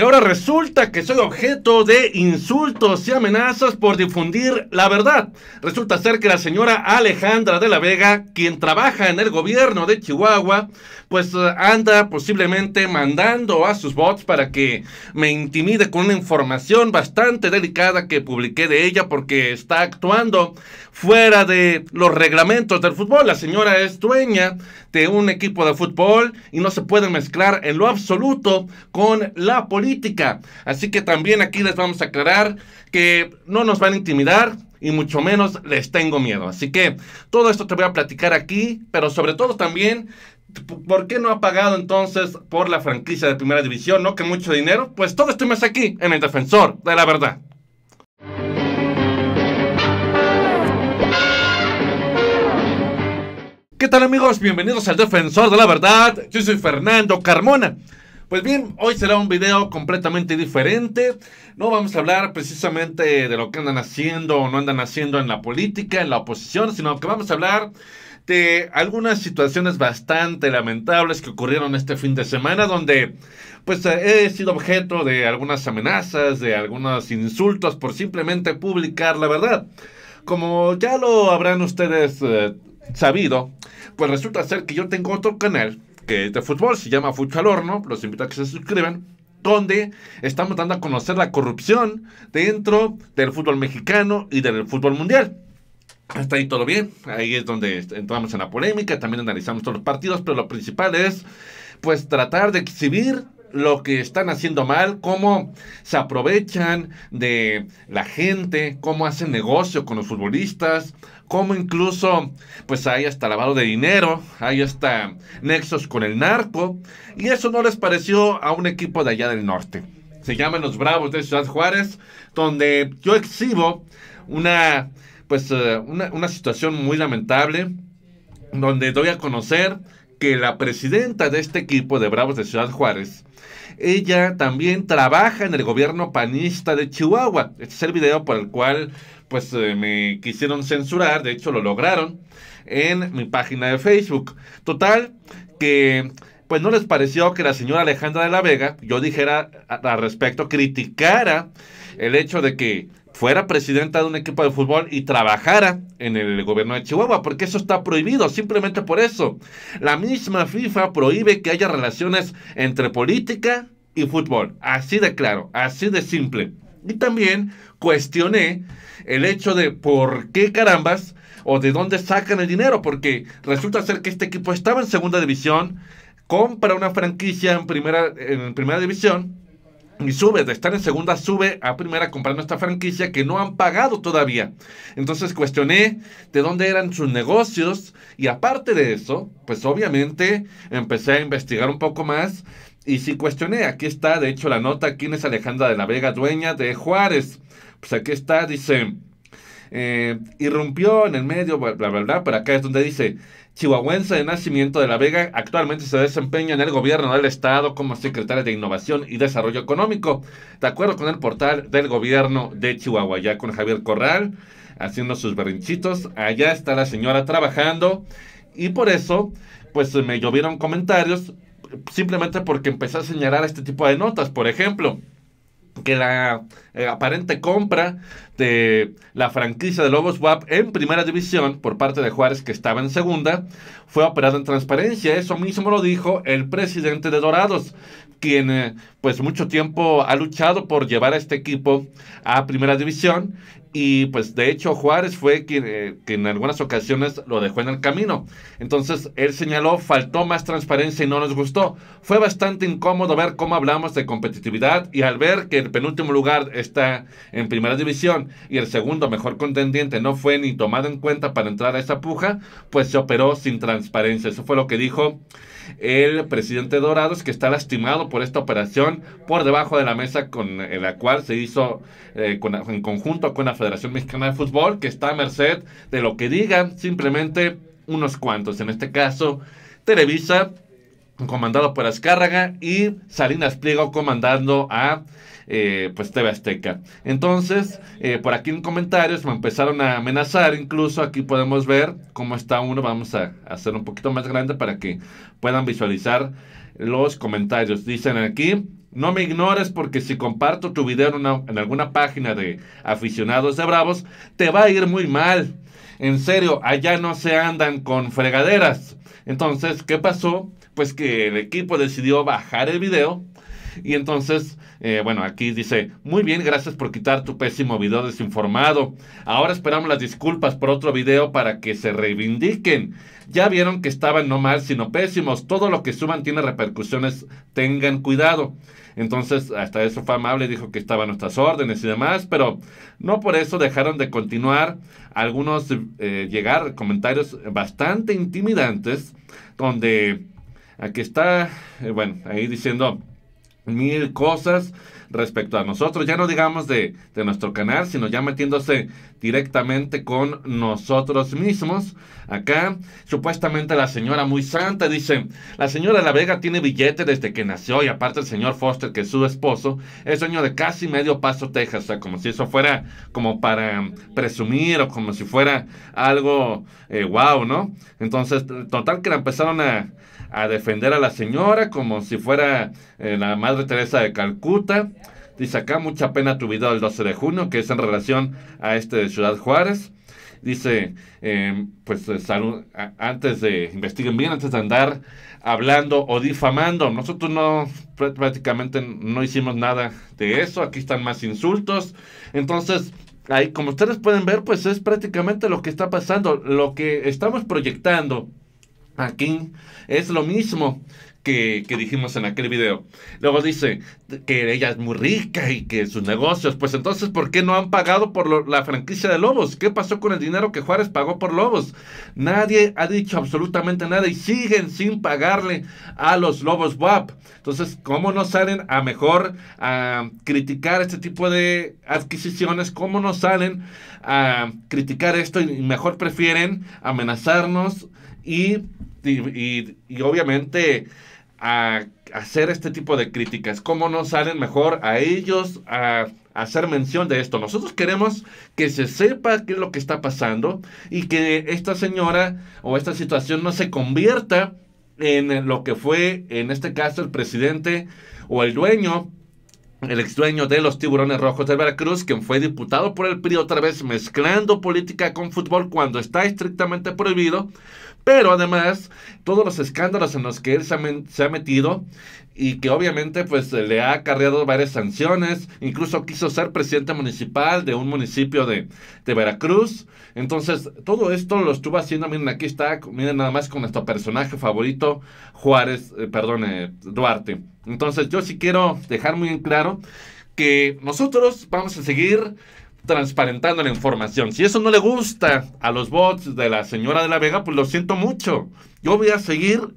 ahora resulta que soy objeto de insultos y amenazas por difundir la verdad. Resulta ser que la señora Alejandra de la Vega, quien trabaja en el gobierno de Chihuahua, pues eh, anda posiblemente mandando a sus bots para que me intimide con una información bastante delicada que publiqué de ella porque está actuando fuera de los reglamentos del fútbol. La señora es dueña de un equipo de fútbol y no se puede mezclar en lo absoluto con la política Así que también aquí les vamos a aclarar que no nos van a intimidar, y mucho menos les tengo miedo. Así que todo esto te voy a platicar aquí, pero sobre todo también, ¿por qué no ha pagado entonces por la franquicia de primera división? ¿No que mucho dinero? Pues todo esto más aquí en El Defensor de la Verdad. ¿Qué tal amigos? Bienvenidos al Defensor de la Verdad. Yo soy Fernando Carmona. Pues bien, hoy será un video completamente diferente. No vamos a hablar precisamente de lo que andan haciendo o no andan haciendo en la política, en la oposición, sino que vamos a hablar de algunas situaciones bastante lamentables que ocurrieron este fin de semana, donde pues he sido objeto de algunas amenazas, de algunos insultos por simplemente publicar la verdad. Como ya lo habrán ustedes eh, sabido, pues resulta ser que yo tengo otro canal que es de fútbol, se llama Fútbol Horno, los invito a que se suscriban, donde estamos dando a conocer la corrupción dentro del fútbol mexicano y del fútbol mundial. Hasta ahí todo bien, ahí es donde entramos en la polémica, también analizamos todos los partidos, pero lo principal es pues tratar de exhibir lo que están haciendo mal, cómo se aprovechan de la gente, cómo hacen negocio con los futbolistas, como incluso pues hay hasta lavado de dinero, hay hasta nexos con el narco, y eso no les pareció a un equipo de allá del norte. Se llaman los Bravos de Ciudad Juárez, donde yo exhibo una, pues, eh, una, una situación muy lamentable, donde doy a conocer que la presidenta de este equipo de Bravos de Ciudad Juárez ella también trabaja en el gobierno panista de Chihuahua. Este es el video por el cual pues eh, me quisieron censurar, de hecho lo lograron en mi página de Facebook. Total, que pues no les pareció que la señora Alejandra de la Vega, yo dijera al respecto, criticara el hecho de que fuera presidenta de un equipo de fútbol y trabajara en el gobierno de Chihuahua, porque eso está prohibido, simplemente por eso. La misma FIFA prohíbe que haya relaciones entre política y fútbol, así de claro, así de simple. Y también cuestioné el hecho de por qué carambas o de dónde sacan el dinero, porque resulta ser que este equipo estaba en segunda división, compra una franquicia en primera, en primera división, y sube, de estar en segunda, sube a primera comprando esta franquicia que no han pagado todavía. Entonces cuestioné de dónde eran sus negocios y aparte de eso, pues obviamente empecé a investigar un poco más y si cuestioné, aquí está de hecho la nota, ¿quién es Alejandra de la Vega, dueña de Juárez? Pues aquí está, dice... Eh, irrumpió en el medio, bla, bla, bla, pero acá es donde dice, chihuahuense de nacimiento de La Vega, actualmente se desempeña en el gobierno del estado como secretaria de Innovación y Desarrollo Económico, de acuerdo con el portal del gobierno de Chihuahua, ya con Javier Corral, haciendo sus berrinchitos, allá está la señora trabajando y por eso, pues me llovieron comentarios, simplemente porque empecé a señalar este tipo de notas, por ejemplo que la, eh, aparente compra de la franquicia de Lobos WAP en primera división por parte de Juárez, que estaba en segunda, fue operada en transparencia. Eso mismo lo dijo el presidente de Dorados, quien eh, pues mucho tiempo ha luchado por llevar a este equipo a primera división y pues de hecho Juárez fue eh, quien, en algunas ocasiones lo dejó en el camino. Entonces él señaló, faltó más transparencia y no nos gustó. Fue bastante incómodo ver cómo hablamos de competitividad y al ver que el penúltimo lugar está en primera división y el segundo mejor contendiente no fue ni tomado en cuenta para entrar a esa puja, pues se operó sin transparencia. Eso fue lo que dijo el presidente Dorados, que está lastimado por esta operación por debajo de la mesa con eh, la cual se hizo eh, en conjunto con la Federación Federación Mexicana de Fútbol, que está a merced de lo que digan simplemente unos cuantos. En este caso, Televisa, comandado por Azcárraga, y Salinas Pliego comandando a eh, pues TV Azteca. Entonces, eh, por aquí en comentarios me empezaron a amenazar, incluso aquí podemos ver cómo está uno, vamos a hacer un poquito más grande para que puedan visualizar los comentarios. Dicen aquí, no me ignores porque si comparto tu video en, alguna página de aficionados de Bravos, te va a ir muy mal. En serio, allá no se andan con fregaderas. Entonces, ¿qué pasó? Pues que el equipo decidió bajar el video y entonces, eh, bueno, aquí dice, muy bien, gracias por quitar tu pésimo video desinformado. Ahora esperamos las disculpas por otro video para que se reivindiquen. Ya vieron que estaban no mal, sino pésimos. Todo lo que suban tiene repercusiones, tengan cuidado. Entonces, hasta eso fue amable, dijo que estaban nuestras órdenes y demás, pero no por eso dejaron de continuar algunos eh, llegar comentarios bastante intimidantes, donde aquí está, eh, bueno, ahí diciendo, mil cosas respecto a nosotros. Ya no digamos de, nuestro canal, sino ya metiéndose directamente con nosotros mismos. Acá, supuestamente la señora muy santa dice, la señora La Vega tiene billete desde que nació y aparte el señor Foster, que es su esposo, es dueño de casi medio Paso, Texas. O como si eso fuera como para presumir o como si fuera algo wow, eh, ¿no? Entonces, total que la empezaron a, defender a la señora como si fuera eh, la Madre Teresa de Calcuta. Dice acá, mucha pena tu vida del 12 de junio, que es en relación a este de Ciudad Juárez. Dice, em, pues, eh, pues antes de, investiguen bien, antes de andar hablando o difamando. Nosotros no, prácticamente no hicimos nada de eso. Aquí están más insultos. Entonces, ahí, como ustedes pueden ver, pues es prácticamente lo que está pasando. Lo que estamos proyectando aquí es lo mismo que, dijimos en aquel video. Luego dice que ella es muy rica y que sus negocios, pues entonces, ¿por qué no han pagado por la franquicia de Lobos? ¿Qué pasó con el dinero que Juárez pagó por Lobos? Nadie ha dicho absolutamente nada y siguen sin pagarle a los Lobos WAP. Entonces, ¿cómo no salen a mejor a criticar este tipo de adquisiciones? ¿Cómo no salen a criticar esto y mejor prefieren amenazarnos y, y obviamente a hacer este tipo de críticas? ¿Cómo no salen mejor a ellos a hacer mención de esto? Nosotros queremos que se sepa qué es lo que está pasando y que esta señora o esta situación no se convierta en lo que fue en este caso el presidente o el dueño el ex dueño de los Tiburones Rojos de Veracruz, quien fue diputado por el PRI otra vez mezclando política con fútbol cuando está estrictamente prohibido, pero además todos los escándalos en los que él se ha, metido y que obviamente pues eh, le ha acarreado varias sanciones, incluso quiso ser presidente municipal de un municipio de, de Veracruz. Entonces, todo esto lo estuvo haciendo, miren, aquí está, miren nada más con nuestro personaje favorito, Juárez, eh, perdón, eh, Duarte. Entonces, yo sí quiero dejar muy en claro que nosotros vamos a seguir transparentando la información. Si eso no le gusta a los bots de la señora de la Vega, pues lo siento mucho. Yo voy a seguir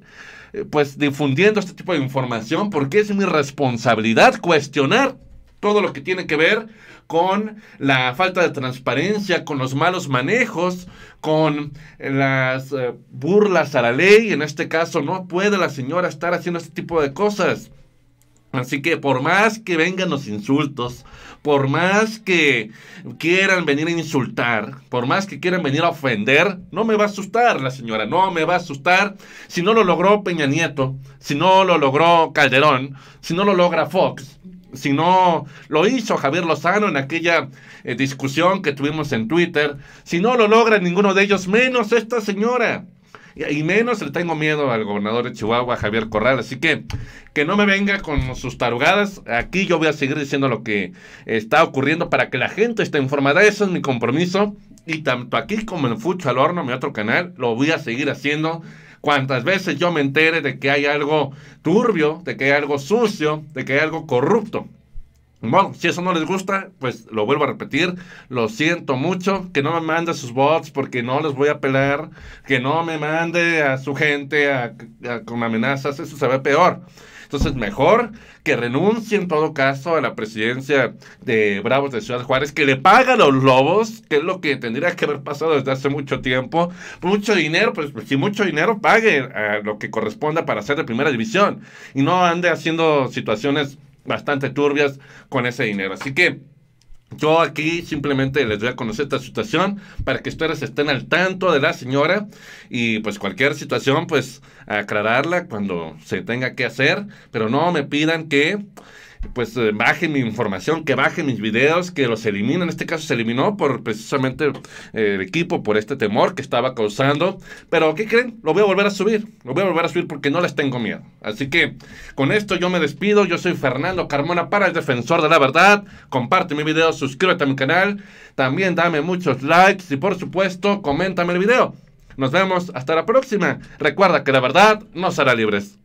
eh, pues difundiendo este tipo de información porque es mi responsabilidad cuestionar todo lo que tiene que ver con la falta de transparencia, con los malos manejos, con las eh, burlas a la ley. En este caso, no puede la señora estar haciendo este tipo de cosas. Así que por más que vengan los insultos, por más que quieran venir a insultar, por más que quieran venir a ofender, no me va a asustar la señora, no me va a asustar. Si no lo logró Peña Nieto, si no lo logró Calderón, si no lo logra Fox, si no lo hizo Javier Lozano en aquella eh, discusión que tuvimos en Twitter, si no lo logra ninguno de ellos, menos esta señora. Y menos le tengo miedo al gobernador de Chihuahua, Javier Corral. Así que que no me venga con sus tarugadas. Aquí yo voy a seguir diciendo lo que está ocurriendo para que la gente esté informada. eso es mi compromiso. Y tanto aquí como en Fucho al Horno, mi otro canal, lo voy a seguir haciendo. Cuantas veces yo me entere de que hay algo turbio, de que hay algo sucio, de que hay algo corrupto bueno, si eso no les gusta, pues lo vuelvo a repetir. Lo siento mucho. Que no me mande sus bots porque no les voy a apelar Que no me mande a su gente con amenazas. Eso se ve peor. Entonces, mejor que renuncie en todo caso a la presidencia de Bravos de Ciudad Juárez, que le paga a los lobos, que es lo que tendría que haber pasado desde hace mucho tiempo. Mucho dinero, pues, pues, si mucho dinero, pague a lo que corresponda para ser de primera división. Y no ande haciendo situaciones bastante turbias con ese dinero. Así que yo aquí simplemente les voy a conocer esta situación para que ustedes estén al tanto de la señora y pues cualquier situación pues aclararla cuando se tenga que hacer, pero no me pidan que pues eh, baje mi información, que baje mis videos, que los eliminen. En este caso se eliminó por precisamente eh, el equipo, por este temor que estaba causando. Pero ¿qué creen? Lo voy a volver a subir. Lo voy a volver a subir porque no les tengo miedo. Así que con esto yo me despido. Yo soy Fernando Carmona para el Defensor de la Verdad. Comparte mi video, suscríbete a mi canal. También dame muchos likes y por supuesto coméntame el video. Nos vemos hasta la próxima. Recuerda que la verdad no será libres.